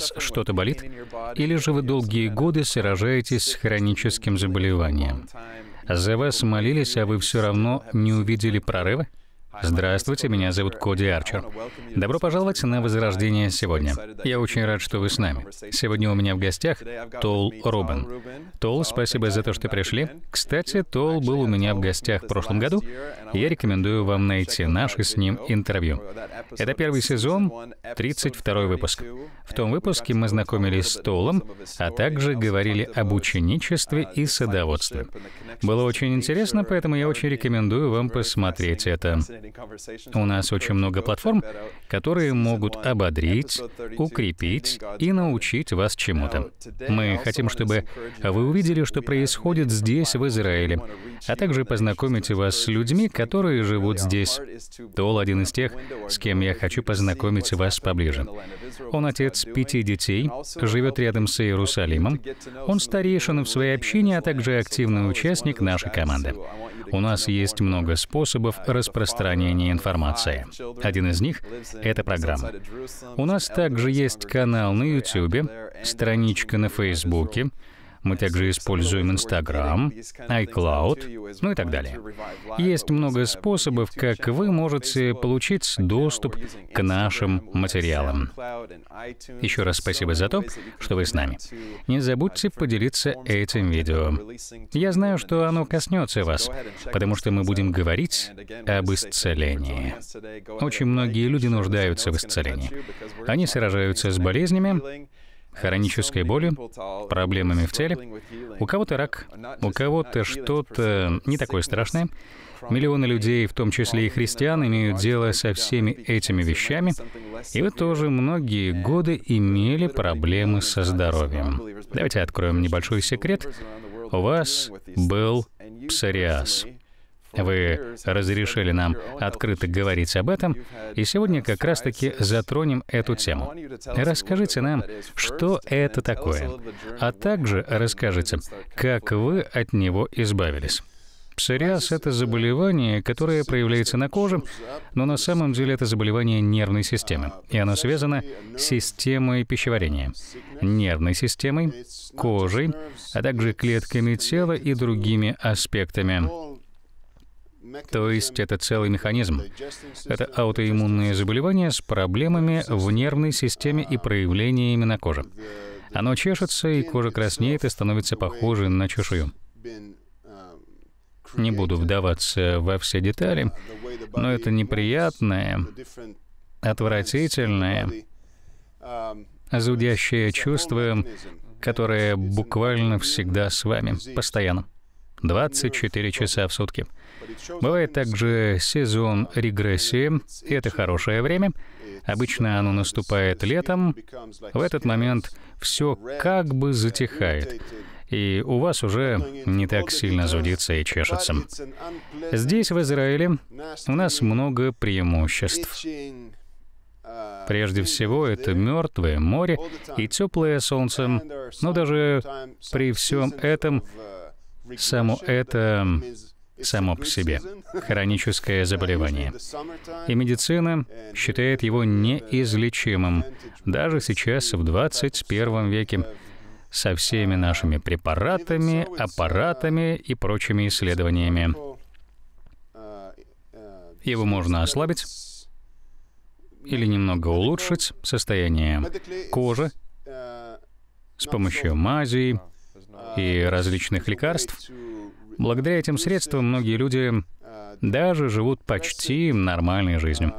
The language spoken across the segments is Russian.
вас что-то болит, или же вы долгие годы сражаетесь с хроническим заболеванием. За вас молились, а вы все равно не увидели прорыва? Здравствуйте, меня зовут Коди Арчер. Добро пожаловать на Возрождение сегодня. Я очень рад, что вы с нами. Сегодня у меня в гостях Тол Рубен. Тол, спасибо за то, что пришли. Кстати, Тол был у меня в гостях в прошлом году. Я рекомендую вам найти наше с ним интервью. Это первый сезон, 32 выпуск. В том выпуске мы знакомились с Толом, а также говорили об ученичестве и садоводстве. Было очень интересно, поэтому я очень рекомендую вам посмотреть это. У нас очень много платформ, которые могут ободрить, укрепить и научить вас чему-то. Мы хотим, чтобы вы увидели, что происходит здесь, в Израиле, а также познакомить вас с людьми, которые живут здесь. Тол один из тех, с кем я хочу познакомить вас поближе. Он отец пяти детей, живет рядом с Иерусалимом. Он старейшина в своей общине, а также активный участник нашей команды. У нас есть много способов распространения информации. Один из них — это программа. У нас также есть канал на YouTube, страничка на Фейсбуке, мы также используем Instagram, iCloud, ну и так далее. Есть много способов, как вы можете получить доступ к нашим материалам. Еще раз спасибо за то, что вы с нами. Не забудьте поделиться этим видео. Я знаю, что оно коснется вас, потому что мы будем говорить об исцелении. Очень многие люди нуждаются в исцелении. Они сражаются с болезнями, хронической болью, проблемами в теле. У кого-то рак, у кого-то что-то не такое страшное. Миллионы людей, в том числе и христиан, имеют дело со всеми этими вещами, и вы тоже многие годы имели проблемы со здоровьем. Давайте откроем небольшой секрет. У вас был псориаз. Вы разрешили нам открыто говорить об этом, и сегодня как раз-таки затронем эту тему. Расскажите нам, что это такое, а также расскажите, как вы от него избавились. Псориаз — это заболевание, которое проявляется на коже, но на самом деле это заболевание нервной системы, и оно связано с системой пищеварения, нервной системой, кожей, а также клетками тела и другими аспектами то есть это целый механизм. Это аутоиммунные заболевания с проблемами в нервной системе и проявлениями на коже. Оно чешется, и кожа краснеет и становится похожей на чешую. Не буду вдаваться во все детали, но это неприятное, отвратительное, зудящее чувство, которое буквально всегда с вами, постоянно. 24 часа в сутки — Бывает также сезон регрессии. Это хорошее время. Обычно оно наступает летом. В этот момент все как бы затихает и у вас уже не так сильно зудится и чешется. Здесь, в Израиле, у нас много преимуществ. Прежде всего, это мертвое море и теплое солнце, но даже при всем этом само это само по себе хроническое заболевание. И медицина считает его неизлечимым. Даже сейчас, в 21 веке, со всеми нашими препаратами, аппаратами и прочими исследованиями. Его можно ослабить или немного улучшить состояние кожи с помощью мазей и различных лекарств, Благодаря этим средствам многие люди даже живут почти нормальной жизнью.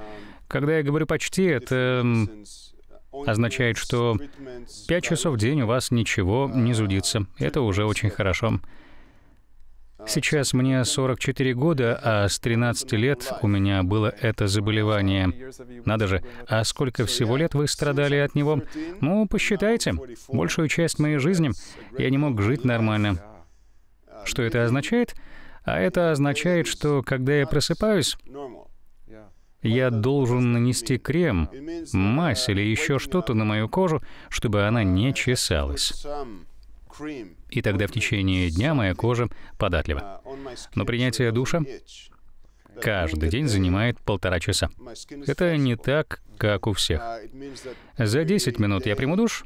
Когда я говорю «почти», это означает, что пять часов в день у вас ничего не зудится. Это уже очень хорошо. Сейчас мне 44 года, а с 13 лет у меня было это заболевание. Надо же, а сколько всего лет вы страдали от него? Ну, посчитайте. Большую часть моей жизни я не мог жить нормально. Что это означает? А это означает, что когда я просыпаюсь, я должен нанести крем, мазь или еще что-то на мою кожу, чтобы она не чесалась. И тогда в течение дня моя кожа податлива. Но принятие душа каждый день занимает полтора часа. Это не так, как у всех. За 10 минут я приму душ,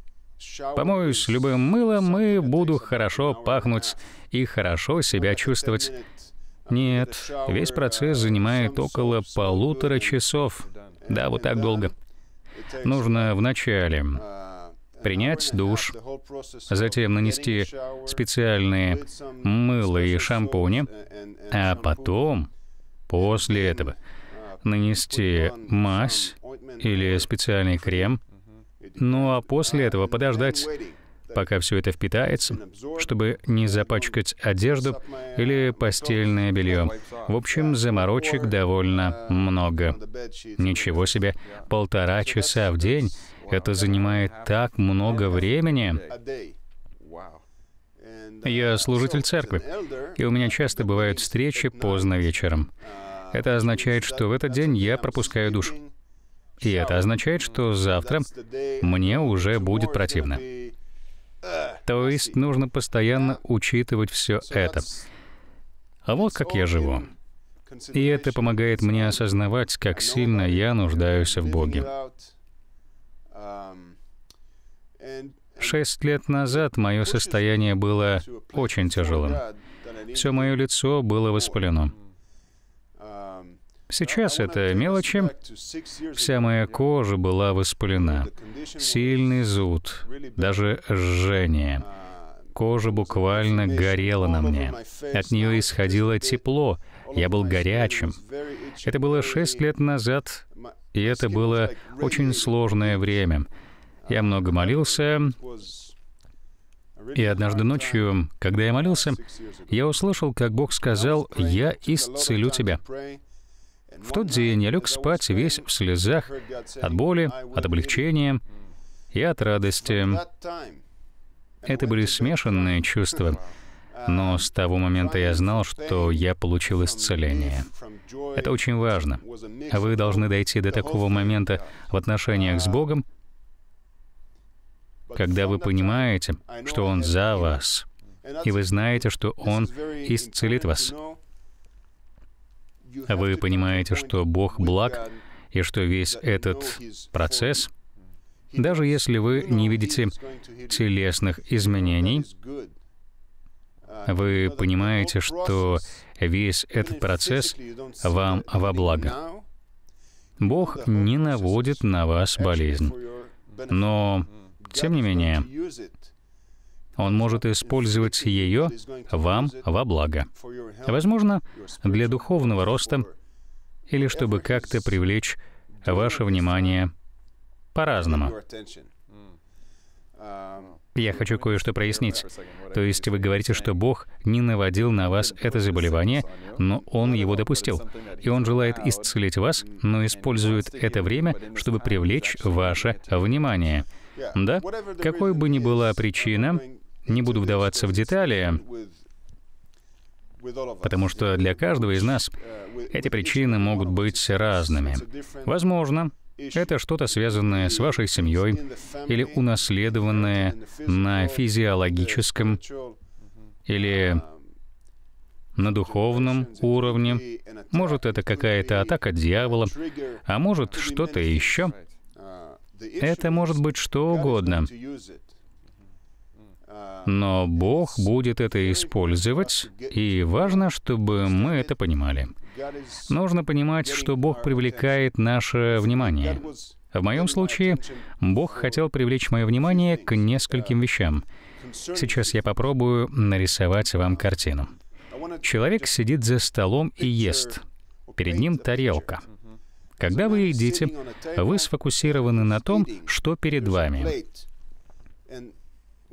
Помоюсь любым мылом и буду хорошо пахнуть и хорошо себя чувствовать. Нет, весь процесс занимает около полутора часов. Да, вот так долго. Нужно вначале принять душ, затем нанести специальные мыло и шампуни, а потом, после этого, нанести мазь или специальный крем, ну а после этого подождать, пока все это впитается, чтобы не запачкать одежду или постельное белье. В общем, заморочек довольно много. Ничего себе, полтора часа в день — это занимает так много времени. Я служитель церкви, и у меня часто бывают встречи поздно вечером. Это означает, что в этот день я пропускаю душ. И это означает, что завтра мне уже будет противно. То есть нужно постоянно учитывать все это. А вот как я живу. И это помогает мне осознавать, как сильно я нуждаюсь в Боге. Шесть лет назад мое состояние было очень тяжелым. Все мое лицо было воспалено. Сейчас это мелочи. Вся моя кожа была воспалена. Сильный зуд, даже жжение. Кожа буквально горела на мне. От нее исходило тепло. Я был горячим. Это было шесть лет назад, и это было очень сложное время. Я много молился, и однажды ночью, когда я молился, я услышал, как Бог сказал, «Я исцелю тебя». В тот день я лег спать весь в слезах от боли, от облегчения и от радости. Это были смешанные чувства, но с того момента я знал, что я получил исцеление. Это очень важно. Вы должны дойти до такого момента в отношениях с Богом, когда вы понимаете, что Он за вас, и вы знаете, что Он исцелит вас вы понимаете, что Бог благ, и что весь этот процесс, даже если вы не видите телесных изменений, вы понимаете, что весь этот процесс вам во благо. Бог не наводит на вас болезнь, но, тем не менее, он может использовать ее вам во благо. Возможно, для духовного роста или чтобы как-то привлечь ваше внимание по-разному. Я хочу кое-что прояснить. То есть вы говорите, что Бог не наводил на вас это заболевание, но Он его допустил. И Он желает исцелить вас, но использует это время, чтобы привлечь ваше внимание. Да? Какой бы ни была причина, не буду вдаваться в детали, потому что для каждого из нас эти причины могут быть разными. Возможно, это что-то связанное с вашей семьей или унаследованное на физиологическом или на духовном уровне. Может, это какая-то атака дьявола, а может, что-то еще. Это может быть что угодно. Но Бог будет это использовать, и важно, чтобы мы это понимали. Нужно понимать, что Бог привлекает наше внимание. В моем случае Бог хотел привлечь мое внимание к нескольким вещам. Сейчас я попробую нарисовать вам картину. Человек сидит за столом и ест. Перед ним тарелка. Когда вы едите, вы сфокусированы на том, что перед вами.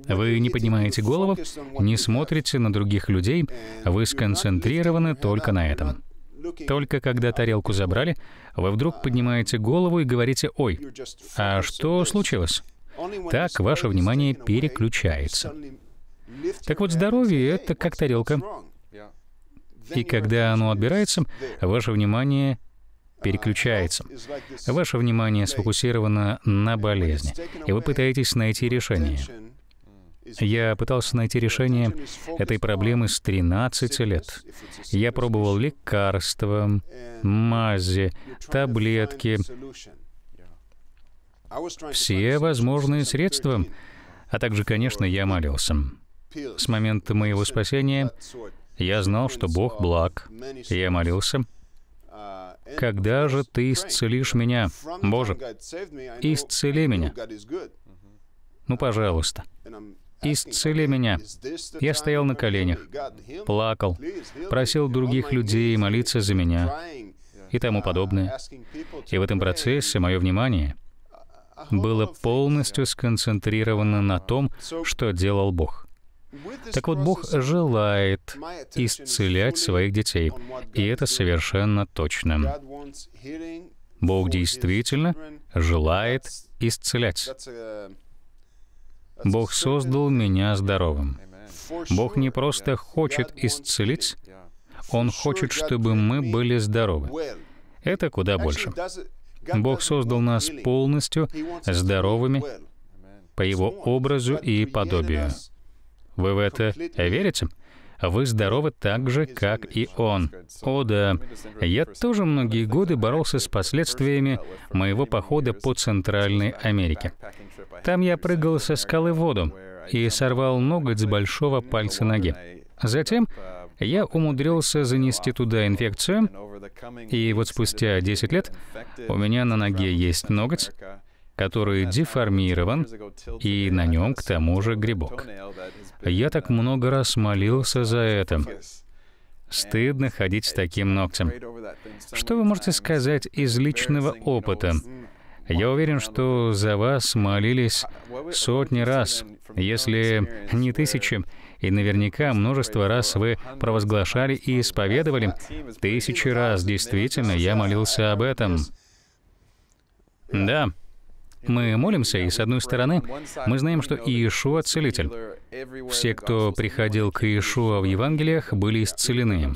Вы не поднимаете голову, не смотрите на других людей, вы сконцентрированы только на этом. Только когда тарелку забрали, вы вдруг поднимаете голову и говорите «Ой, а что случилось?» Так ваше внимание переключается. Так вот, здоровье — это как тарелка. И когда оно отбирается, ваше внимание переключается. Ваше внимание сфокусировано на болезни, и вы пытаетесь найти решение. Я пытался найти решение этой проблемы с 13 лет. Я пробовал лекарства, мази, таблетки, все возможные средства, а также, конечно, я молился. С момента моего спасения я знал, что Бог благ. Я молился. «Когда же ты исцелишь меня, Боже? Исцели меня. Ну, пожалуйста» исцели меня. Я стоял на коленях, плакал, просил других людей молиться за меня и тому подобное. И в этом процессе мое внимание было полностью сконцентрировано на том, что делал Бог. Так вот, Бог желает исцелять своих детей, и это совершенно точно. Бог действительно желает исцелять. Бог создал меня здоровым. Бог не просто хочет исцелить, Он хочет, чтобы мы были здоровы. Это куда больше. Бог создал нас полностью здоровыми по Его образу и подобию. Вы в это верите? Вы здоровы так же, как и он. О да, я тоже многие годы боролся с последствиями моего похода по Центральной Америке. Там я прыгал со скалы в воду и сорвал ноготь с большого пальца ноги. Затем я умудрился занести туда инфекцию, и вот спустя 10 лет у меня на ноге есть ноготь, который деформирован, и на нем, к тому же, грибок. Я так много раз молился за это. Стыдно ходить с таким ногтем. Что вы можете сказать из личного опыта? Я уверен, что за вас молились сотни раз, если не тысячи, и наверняка множество раз вы провозглашали и исповедовали. Тысячи раз, действительно, я молился об этом. Да, мы молимся, и с одной стороны, мы знаем, что Иешуа — целитель. Все, кто приходил к Иешуа в Евангелиях, были исцелены.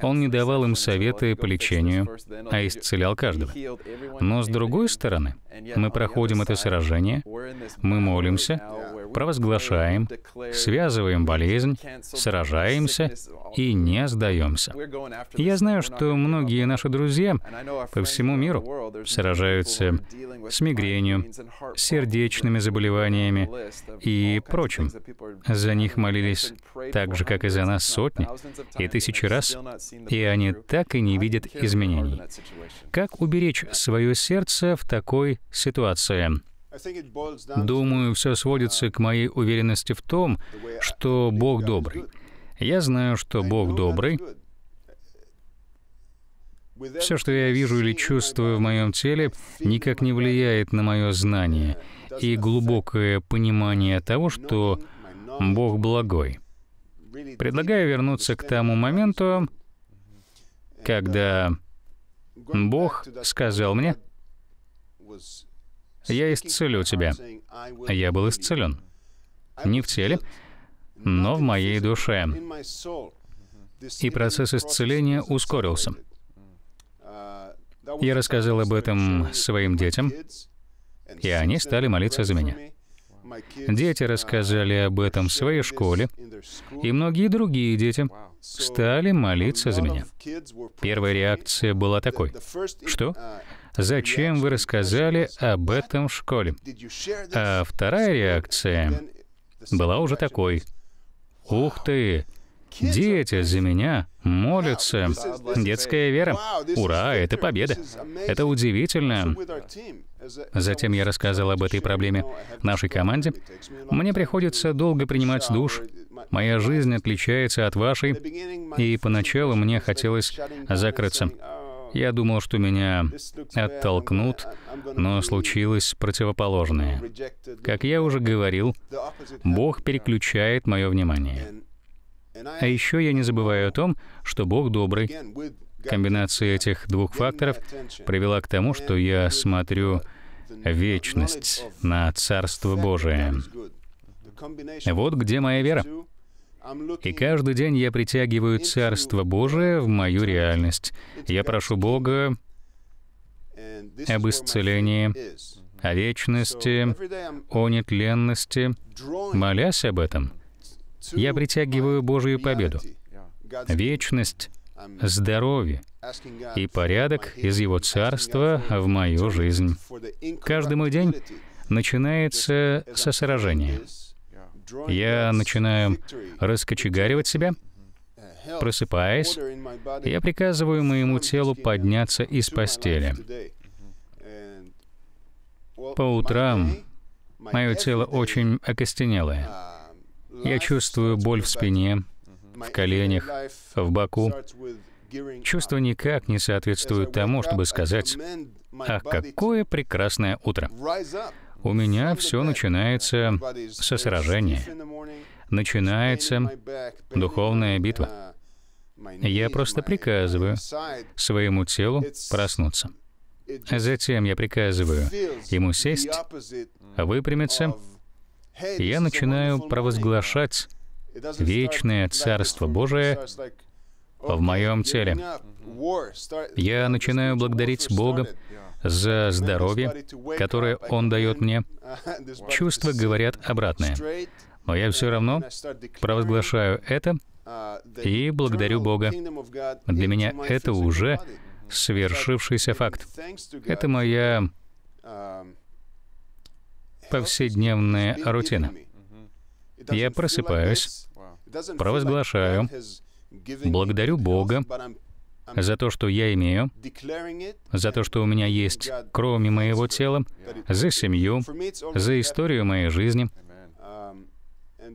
Он не давал им советы по лечению, а исцелял каждого. Но с другой стороны, мы проходим это сражение, мы молимся, провозглашаем, связываем болезнь, сражаемся и не сдаемся. Я знаю, что многие наши друзья по всему миру сражаются с мигренью, сердечными заболеваниями и прочим. За них молились так же, как и за нас, сотни и тысячи раз, и они так и не видят изменений. Как уберечь свое сердце в такой ситуации? Думаю, все сводится к моей уверенности в том, что Бог добрый. Я знаю, что Бог добрый. Все, что я вижу или чувствую в моем теле, никак не влияет на мое знание и глубокое понимание того, что Бог благой. Предлагаю вернуться к тому моменту, когда Бог сказал мне, «Я исцелю тебя». Я был исцелен. Не в теле, но в моей душе. И процесс исцеления ускорился. Я рассказал об этом своим детям, и они стали молиться за меня. Дети рассказали об этом в своей школе, и многие другие дети стали молиться за меня. Первая реакция была такой. Что? Зачем вы рассказали об этом в школе? А вторая реакция была уже такой. Ух ты! Дети за меня молятся. Детская вера. Ура, это победа. Это удивительно. Затем я рассказал об этой проблеме нашей команде. Мне приходится долго принимать душ. Моя жизнь отличается от вашей. И поначалу мне хотелось закрыться. Я думал, что меня оттолкнут, но случилось противоположное. Как я уже говорил, Бог переключает мое внимание. А еще я не забываю о том, что Бог добрый. Комбинация этих двух факторов привела к тому, что я смотрю вечность на Царство Божие. Вот где моя вера. И каждый день я притягиваю Царство Божие в мою реальность. Я прошу Бога об исцелении, о вечности, о нетленности, молясь об этом — я притягиваю Божию победу, вечность, здоровье и порядок из Его Царства в мою жизнь. Каждый мой день начинается со сражения. Я начинаю раскочегаривать себя, просыпаясь, я приказываю моему телу подняться из постели. По утрам мое тело очень окостенелое. Я чувствую боль в спине, в коленях, в боку. Чувство никак не соответствует тому, чтобы сказать, «Ах, какое прекрасное утро!» У меня все начинается со сражения. Начинается духовная битва. Я просто приказываю своему телу проснуться. Затем я приказываю ему сесть, выпрямиться я начинаю провозглашать вечное Царство Божие в моем теле. Я начинаю благодарить Бога за здоровье, которое Он дает мне. Чувства говорят обратное. Но я все равно провозглашаю это и благодарю Бога. Для меня это уже свершившийся факт. Это моя повседневная рутина. Я просыпаюсь, провозглашаю, благодарю Бога за то, что я имею, за то, что у меня есть, кроме моего тела, за семью, за историю моей жизни. Um,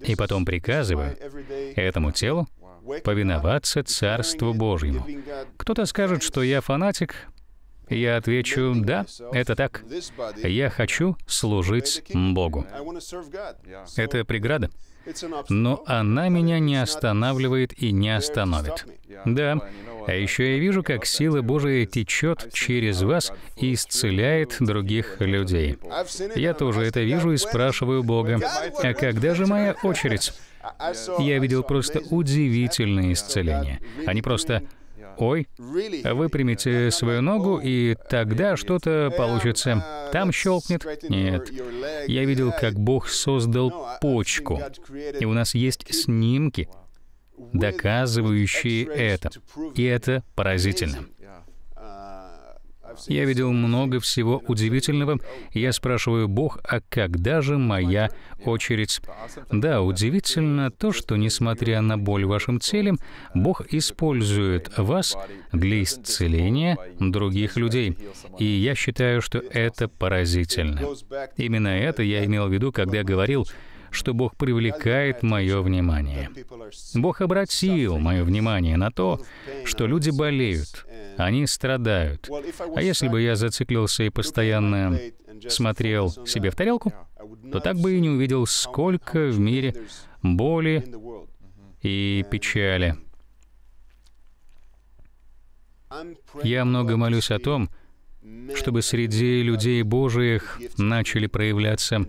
И потом приказываю этому телу повиноваться Царству Божьему. Кто-то скажет, что я фанатик, я отвечу, да, это так. Я хочу служить Богу. Это преграда. Но она меня не останавливает и не остановит. Да, а еще я вижу, как сила Божия течет через вас и исцеляет других людей. Я тоже это вижу и спрашиваю Бога, а когда же моя очередь? Я видел просто удивительные исцеления. Они просто «Ой», выпрямите свою ногу, и oh, тогда что-то получится. Uh, Там щелкнет. Нет. Я видел, как Бог создал почку. И у нас есть снимки, доказывающие это. И это поразительно. Я видел много всего удивительного. Я спрашиваю, Бог, а когда же моя очередь? Да, удивительно то, что, несмотря на боль в вашем теле, Бог использует вас для исцеления других людей. И я считаю, что это поразительно. Именно это я имел в виду, когда говорил, что Бог привлекает мое внимание. Бог обратил мое внимание на то, что люди болеют, они страдают. А если бы я зациклился и постоянно смотрел себе в тарелку, то так бы и не увидел, сколько в мире боли и печали. Я много молюсь о том, чтобы среди людей Божиих начали проявляться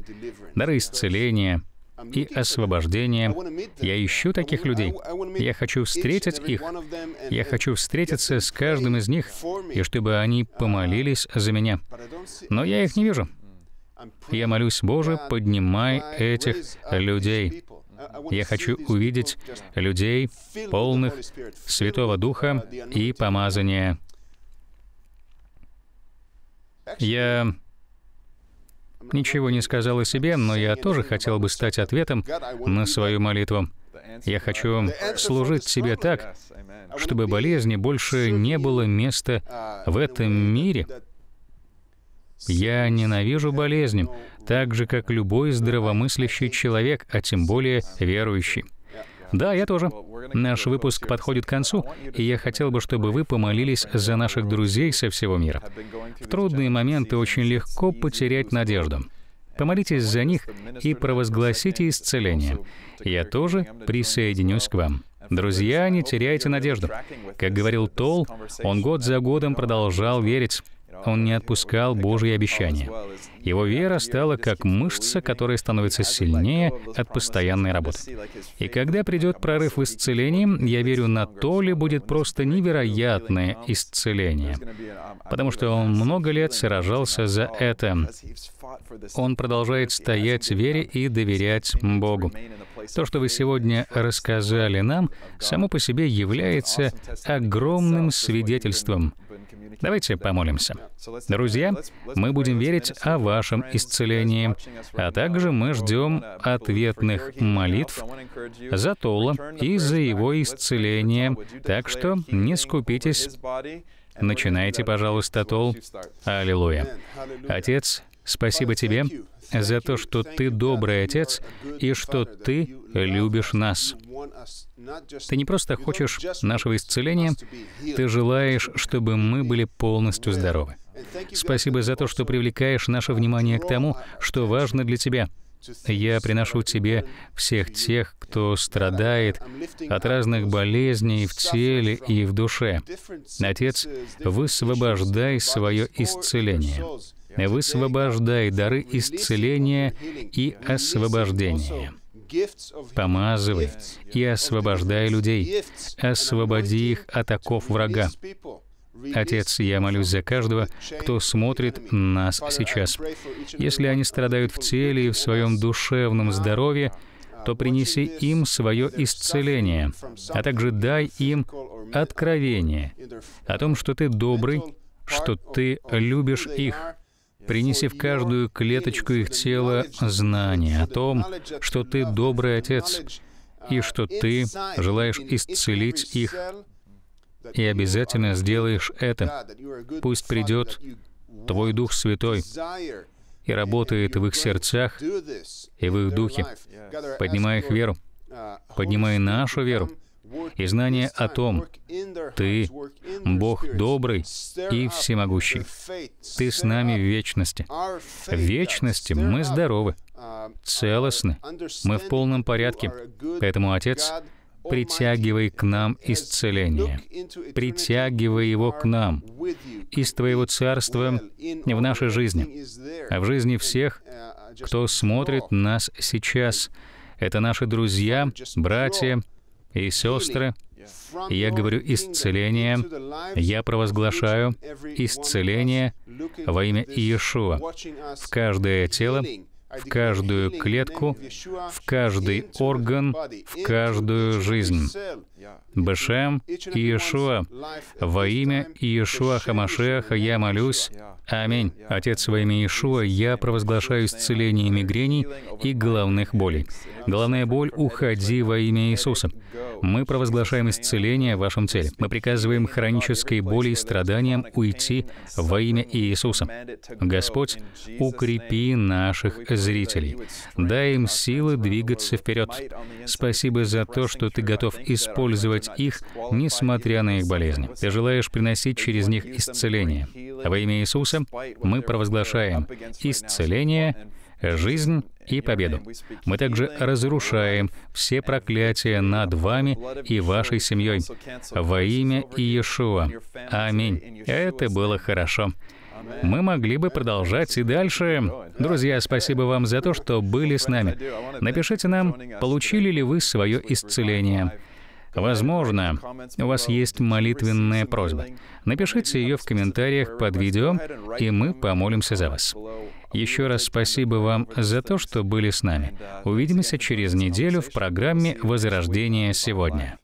дары исцеления, и освобождением. Я ищу таких людей. Я хочу встретить их. Я хочу встретиться с каждым из них, и чтобы они помолились за меня. Но я их не вижу. Я молюсь, Боже, поднимай этих людей. Я хочу увидеть людей, полных Святого Духа и помазания. Я Ничего не сказал о себе, но я тоже хотел бы стать ответом на свою молитву. Я хочу служить себе так, чтобы болезни больше не было места в этом мире. Я ненавижу болезни, так же, как любой здравомыслящий человек, а тем более верующий. Да, я тоже. Наш выпуск подходит к концу, и я хотел бы, чтобы вы помолились за наших друзей со всего мира. В трудные моменты очень легко потерять надежду. Помолитесь за них и провозгласите исцеление. Я тоже присоединюсь к вам. Друзья, не теряйте надежду. Как говорил Тол, он год за годом продолжал верить. Он не отпускал Божьи обещания. Его вера стала как мышца, которая становится сильнее от постоянной работы. И когда придет прорыв в исцелении, я верю, на то ли будет просто невероятное исцеление. Потому что он много лет сражался за это. Он продолжает стоять в вере и доверять Богу. То, что вы сегодня рассказали нам, само по себе является огромным свидетельством — Давайте помолимся. Друзья, мы будем верить о вашем исцелении, а также мы ждем ответных молитв за Тола и за его исцеление, так что не скупитесь. Начинайте, пожалуйста, Тол. Аллилуйя. Отец, спасибо тебе за то, что ты добрый отец и что ты любишь нас. Ты не просто хочешь нашего исцеления, ты желаешь, чтобы мы были полностью здоровы. Спасибо за то, что привлекаешь наше внимание к тому, что важно для тебя. Я приношу тебе всех тех, кто страдает от разных болезней в теле и в душе. Отец, высвобождай свое исцеление. Высвобождай дары исцеления и освобождения помазывай и освобождай людей, освободи их от оков врага. Отец, я молюсь за каждого, кто смотрит нас сейчас. Если они страдают в теле и в своем душевном здоровье, то принеси им свое исцеление, а также дай им откровение о том, что ты добрый, что ты любишь их, принеси в каждую клеточку их тела знание о том, что ты добрый Отец, и что ты желаешь исцелить их, и обязательно сделаешь это. Пусть придет Твой Дух Святой и работает в их сердцах и в их духе, поднимая их веру, поднимая нашу веру, и знание о том, Ты, Бог добрый и всемогущий. Ты с нами в вечности. В вечности мы здоровы, целостны, мы в полном порядке. Поэтому, Отец, притягивай к нам исцеление, притягивай его к нам, из Твоего Царства в нашей жизни, а в жизни всех, кто смотрит нас сейчас. Это наши друзья, братья, и сестры, я говорю исцеление, я провозглашаю исцеление во имя Иешуа в каждое тело, в каждую клетку, в каждый орган, в каждую жизнь. Бешем Иешуа, во имя Иешуа Хамашеха я молюсь. Аминь. Отец, во имя Иешуа я провозглашаю исцеление мигрений и головных болей. Главная боль — уходи во имя Иисуса. Мы провозглашаем исцеление в вашем целям. Мы приказываем хронической боли и страданиям уйти во имя Иисуса. Господь, укрепи наших зрителей. Дай им силы двигаться вперед. Спасибо за то, что Ты готов использовать их, несмотря на их болезни. Ты желаешь приносить через них исцеление. Во имя Иисуса мы провозглашаем исцеление жизнь и победу. Мы также разрушаем все проклятия над вами и вашей семьей во имя Иешуа. Аминь. Это было хорошо. Мы могли бы продолжать и дальше. Друзья, спасибо вам за то, что были с нами. Напишите нам, получили ли вы свое исцеление. Возможно, у вас есть молитвенная просьба. Напишите ее в комментариях под видео, и мы помолимся за вас. Еще раз спасибо вам за то, что были с нами. Увидимся через неделю в программе «Возрождение сегодня».